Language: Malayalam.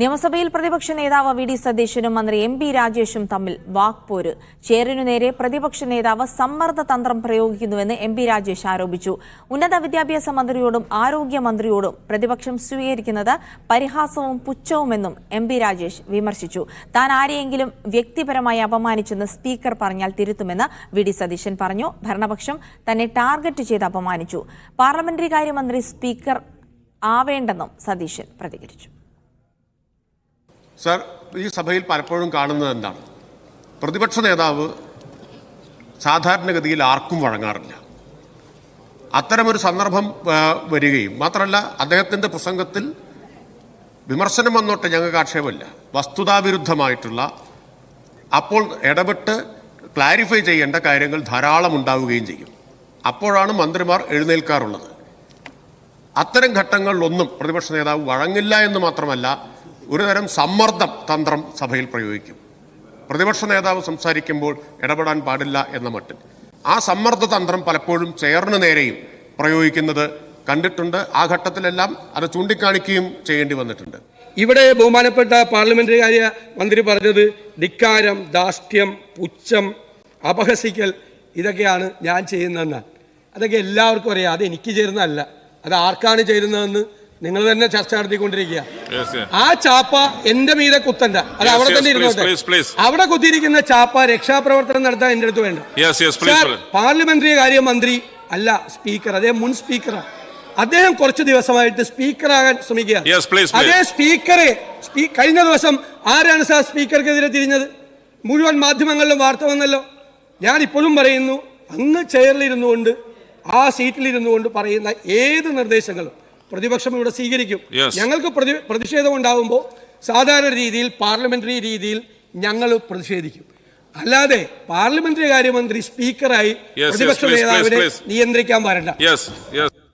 നിയമസഭയിൽ പ്രതിപക്ഷ നേതാവ് വി ഡി സതീശനും മന്ത്രി എം പി രാജേഷും തമ്മിൽ വാക്പോര് ചേരിനു നേരെ പ്രതിപക്ഷ നേതാവ് സമ്മർദ്ദ തന്ത്രം പ്രയോഗിക്കുന്നുവെന്ന് എം പി രാജേഷ് ആരോപിച്ചു ഉന്നത വിദ്യാഭ്യാസ മന്ത്രിയോടും ആരോഗ്യമന്ത്രിയോടും പ്രതിപക്ഷം സ്വീകരിക്കുന്നത് പരിഹാസവും പുച്ഛവുമെന്നും എം പി രാജേഷ് വിമർശിച്ചു താൻ ആരെയെങ്കിലും വ്യക്തിപരമായി അപമാനിച്ചെന്ന് സ്പീക്കർ പറഞ്ഞാൽ തിരുത്തുമെന്ന് വി ഡി സതീശൻ പറഞ്ഞു ഭരണപക്ഷം തന്നെ ടാർഗറ്റ് ചെയ്ത് അപമാനിച്ചു പാർലമെന്ററി കാര്യമന്ത്രി സ്പീക്കർ ആവേണ്ടെന്നും സതീശൻ പ്രതികരിച്ചു സർ ഈ സഭയിൽ പലപ്പോഴും കാണുന്നത് എന്താണ് പ്രതിപക്ഷ നേതാവ് സാധാരണഗതിയിൽ ആർക്കും വഴങ്ങാറില്ല അത്തരമൊരു സന്ദർഭം വരികയും മാത്രമല്ല അദ്ദേഹത്തിൻ്റെ പ്രസംഗത്തിൽ വിമർശനം വന്നോട്ടെ ഞങ്ങൾക്ക് ആക്ഷേപമില്ല വസ്തുതാവിരുദ്ധമായിട്ടുള്ള അപ്പോൾ ഇടപെട്ട് ക്ലാരിഫൈ ചെയ്യേണ്ട കാര്യങ്ങൾ ധാരാളം ഉണ്ടാവുകയും ചെയ്യും അപ്പോഴാണ് മന്ത്രിമാർ എഴുന്നേൽക്കാറുള്ളത് അത്തരം ഘട്ടങ്ങളിലൊന്നും പ്രതിപക്ഷ നേതാവ് വഴങ്ങില്ല എന്ന് മാത്രമല്ല ഒരുതരം സമ്മർദ്ദം തന്ത്രം സഭയിൽ പ്രയോഗിക്കും പ്രതിപക്ഷ നേതാവ് സംസാരിക്കുമ്പോൾ ഇടപെടാൻ പാടില്ല എന്ന മട്ടിൽ ആ സമ്മർദ്ദ തന്ത്രം പലപ്പോഴും ചെയറിന് നേരെയും പ്രയോഗിക്കുന്നത് കണ്ടിട്ടുണ്ട് ആ ഘട്ടത്തിലെല്ലാം അത് ചൂണ്ടിക്കാണിക്കുകയും ചെയ്യേണ്ടി വന്നിട്ടുണ്ട് ഇവിടെ ബഹുമാനപ്പെട്ട പാർലമെന്ററി കാര്യ മന്ത്രി പറഞ്ഞത് ധിക്കാരം ദാഷ്ട്യം പുച്ഛം അപഹസിക്കൽ ഇതൊക്കെയാണ് ഞാൻ ചെയ്യുന്നതെന്നാണ് അതൊക്കെ എല്ലാവർക്കും അറിയാം അത് എനിക്ക് ചേരുന്നതല്ല അത് ആർക്കാണ് ചേരുന്നതെന്ന് നിങ്ങൾ തന്നെ ചർച്ച നടത്തിക്കൊണ്ടിരിക്കുക ആ ചാപ്പ എന്റെ മീതെ കുത്തണ്ട അത് അവിടെ തന്നെ ഇരുന്നോട്ടെ അവിടെ കുത്തിയിരിക്കുന്ന ചാപ്പ രക്ഷാപ്രവർത്തനം നടത്താൻ എന്റെ അടുത്ത് വേണ്ട പാർലമെന്ററി മന്ത്രി അല്ല സ്പീക്കർ അദ്ദേഹം മുൻ സ്പീക്കറാണ് അദ്ദേഹം കുറച്ച് ദിവസമായിട്ട് സ്പീക്കറാകാൻ ശ്രമിക്കുക അതേ സ്പീക്കറെ കഴിഞ്ഞ ദിവസം ആരാണ് സാർ സ്പീക്കർക്കെതിരെ തിരിഞ്ഞത് മുഴുവൻ മാധ്യമങ്ങളിലും വാർത്ത വന്നല്ലോ ഞാൻ ഇപ്പോഴും പറയുന്നു അങ്ങ് ചെയറിലിരുന്നുകൊണ്ട് ആ സീറ്റിലിരുന്നുകൊണ്ട് പറയുന്ന ഏത് നിർദ്ദേശങ്ങളും പ്രതിപക്ഷം ഇവിടെ സ്വീകരിക്കും ഞങ്ങൾക്ക് പ്രതി പ്രതിഷേധം ഉണ്ടാകുമ്പോൾ സാധാരണ രീതിയിൽ പാർലമെന്ററി രീതിയിൽ ഞങ്ങൾ പ്രതിഷേധിക്കും അല്ലാതെ പാർലമെന്ററി കാര്യമന്ത്രി സ്പീക്കറായി പ്രതിപക്ഷ നേതാവിനെ നിയന്ത്രിക്കാൻ പാടില്ല